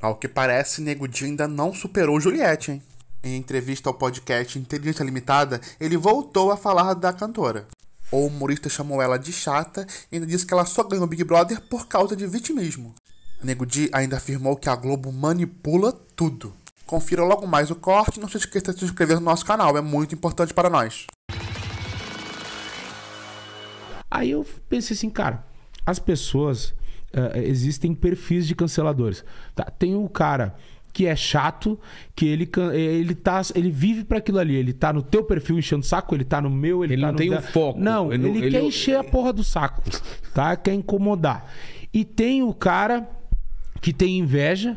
Ao que parece, Nego Di ainda não superou Juliette, hein? Em entrevista ao podcast Inteligência Limitada, ele voltou a falar da cantora. O humorista chamou ela de chata e ainda disse que ela só ganhou Big Brother por causa de vitimismo. Nego Di ainda afirmou que a Globo manipula tudo. Confira logo mais o corte e não se esqueça de se inscrever no nosso canal, é muito importante para nós. Aí eu pensei assim, cara, as pessoas uh, existem perfis de canceladores. Tá? Tem o um cara que é chato, que ele é, ele tá, ele vive para aquilo ali, ele tá no teu perfil enchendo saco, ele tá no meu, ele, ele tá não tem o um foco. Não, ele, ele, ele quer encher a porra do saco, tá? Quer incomodar. E tem o cara que tem inveja,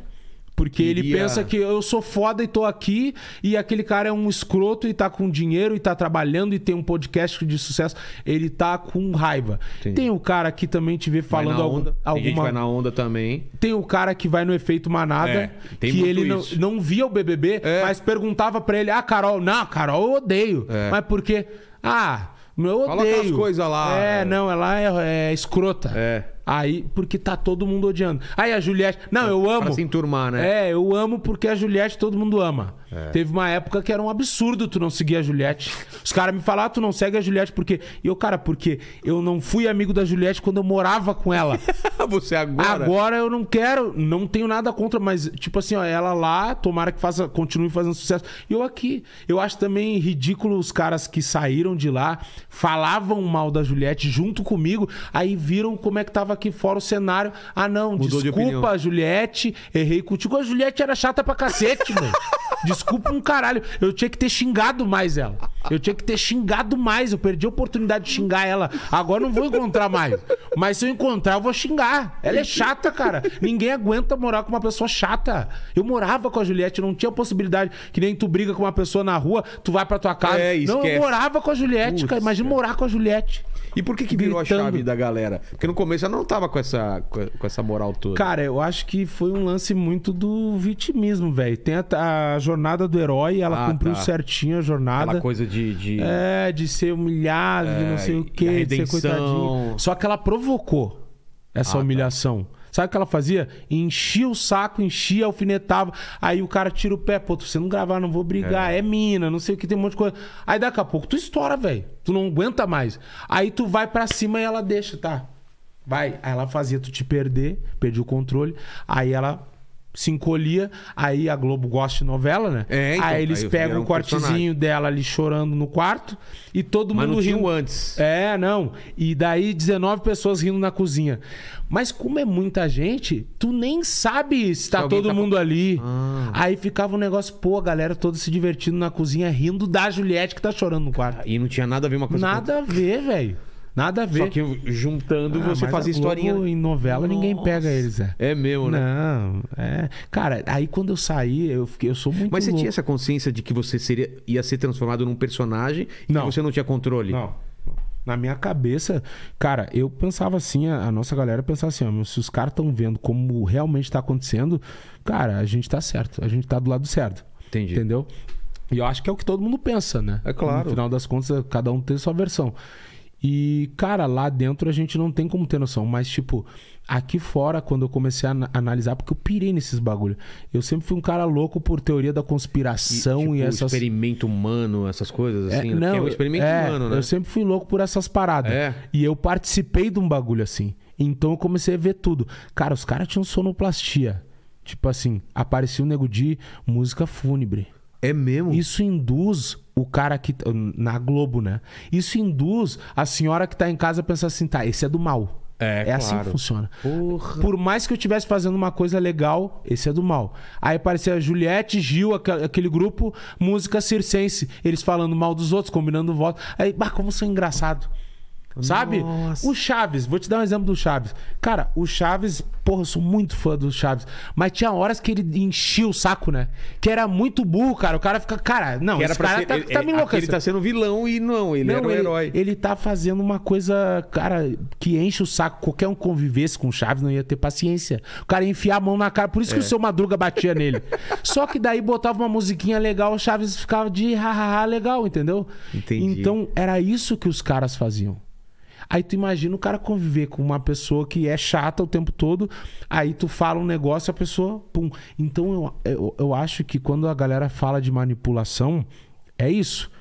porque ele pensa que eu sou foda e tô aqui, e aquele cara é um escroto e tá com dinheiro e tá trabalhando e tem um podcast de sucesso. Ele tá com raiva. Tem o cara que também te vê falando vai algum, alguma. vai na onda também. Tem o cara que vai no efeito manada, é, que ele não, não, via o BBB, é. mas perguntava para ele: Ah, Carol, não, Carol, eu odeio. É. Mas por quê? Ah, eu odeio. Fala as coisas lá. É, é, não, ela é, é escrota. É. Aí, porque tá todo mundo odiando. Aí a Juliette. Não, eu amo. Pra se enturmar, né? É, eu amo porque a Juliette todo mundo ama. É. Teve uma época que era um absurdo tu não seguir a Juliette. Os caras me falaram, ah, tu não segue a Juliette porque. E eu, cara, porque eu não fui amigo da Juliette quando eu morava com ela. Você agora? Agora eu não quero, não tenho nada contra, mas, tipo assim, ó, ela lá, tomara que faça, continue fazendo sucesso. E eu aqui. Eu acho também ridículo os caras que saíram de lá, falavam mal da Juliette junto comigo, aí viram como é que tava tava aqui fora o cenário. Ah, não, Mudou desculpa, de Juliette, errei contigo. A Juliette era chata pra cacete, mano. Desculpa um caralho. Eu tinha que ter xingado mais ela. Eu tinha que ter xingado mais. Eu perdi a oportunidade de xingar ela. Agora não vou encontrar mais. Mas se eu encontrar, eu vou xingar. Ela é chata, cara. Ninguém aguenta morar com uma pessoa chata. Eu morava com a Juliette, não tinha possibilidade. Que nem tu briga com uma pessoa na rua, tu vai pra tua casa. É, Não, eu morava com a Juliette, Putz, cara. Imagina é. morar com a Juliette. E por que, que virou gritando. a chave da galera? Porque no começo ela não tava com essa, com essa moral toda. Cara, eu acho que foi um lance muito do vitimismo, velho. Tem a, a, jornada do herói, ela ah, cumpriu tá. certinho a jornada. Aquela coisa de de, de... É, de ser humilhado, é, de não é, sei o quê, de ser coitadinho. Só que ela provocou essa ah, tá. humilhação. Tá. Sabe o que ela fazia? Enchia o saco, enchia, alfinetava. Aí o cara tira o pé. Pô, se você não gravar, não vou brigar. É. é mina, não sei o que, tem um monte de coisa. Aí daqui a pouco tu estoura, velho. Tu não aguenta mais. Aí tu vai para cima e ela deixa, tá? Vai. Aí ela fazia tu te perder, perdi o controle. Aí ela se encolhia. Aí a Globo gosta de novela, né? É, então, aí eles aí pegam o cortezinho dela ali chorando no quarto e todo Mas mundo não riu antes. É, não. E daí 19 pessoas rindo na cozinha. Mas como é muita gente, tu nem sabe se, tá se tá todo tá... mundo ali. Ah. Aí ficava um negócio, pô, a galera toda se divertindo na cozinha, rindo da Juliette que tá chorando no quarto. E não tinha nada a ver uma coisa Nada com... a ver, velho. Nada a ver. Só que juntando ah, você faz historinha. em novela Nossa. ninguém pega eles, é. É meu né? Não, é. Cara, aí quando eu saí, eu fiquei, eu sou muito Mas você louco. tinha essa consciência de que você seria ia ser transformado num personagem não. e que você não tinha controle? Não. Na minha cabeça, cara, eu pensava assim, a, a nossa galera pensava assim, ó, se os caras estão vendo como realmente está acontecendo, cara, a gente tá certo, a gente tá do lado certo. Entendi. Entendeu? E eu acho que é o que todo mundo pensa, né? É claro. No final das contas, cada um tem sua versão. E, cara, lá dentro a gente não tem como ter noção. Mas, tipo, aqui fora, quando eu comecei a analisar, porque eu pirei nesses bagulho. Eu sempre fui um cara louco por teoria da conspiração e, tipo, e essas. Experimento humano, essas coisas, é, assim. É, não, é um experimento é, humano, né? Eu sempre fui louco por essas paradas. É. E eu participei de um bagulho assim. Então eu comecei a ver tudo. Cara, os caras tinham sonoplastia. Tipo assim, aparecia o um nego de música fúnebre. É mesmo? Isso induz o cara que. Na Globo, né? Isso induz a senhora que tá em casa a pensar assim, tá, esse é do mal. É, é claro. assim que funciona. Porra. Por mais que eu estivesse fazendo uma coisa legal, esse é do mal. Aí aparecia Juliette, Gil, aquele grupo, música circense. Eles falando mal dos outros, combinando voto. Aí, bah, como são engraçado. Sabe? Nossa. O Chaves, vou te dar um exemplo do Chaves. Cara, o Chaves, porra, eu sou muito fã do Chaves. Mas tinha horas que ele enchia o saco, né? Que era muito burro, cara. O cara fica, cara, não, que era cara ser, tá, ele, tá me é, Ele tá sendo vilão e não, ele não, era um ele, herói. Ele tá fazendo uma coisa, cara, que enche o saco. Qualquer um convivesse com o Chaves não ia ter paciência. O cara ia enfiar a mão na cara. Por isso é. que o seu Madruga batia nele. Só que daí botava uma musiquinha legal, o Chaves ficava de hahaha legal, entendeu? Entendi. Então era isso que os caras faziam. Aí tu imagina o cara conviver com uma pessoa que é chata o tempo todo, aí tu fala um negócio e a pessoa, pum. Então eu, eu, eu acho que quando a galera fala de manipulação, é isso.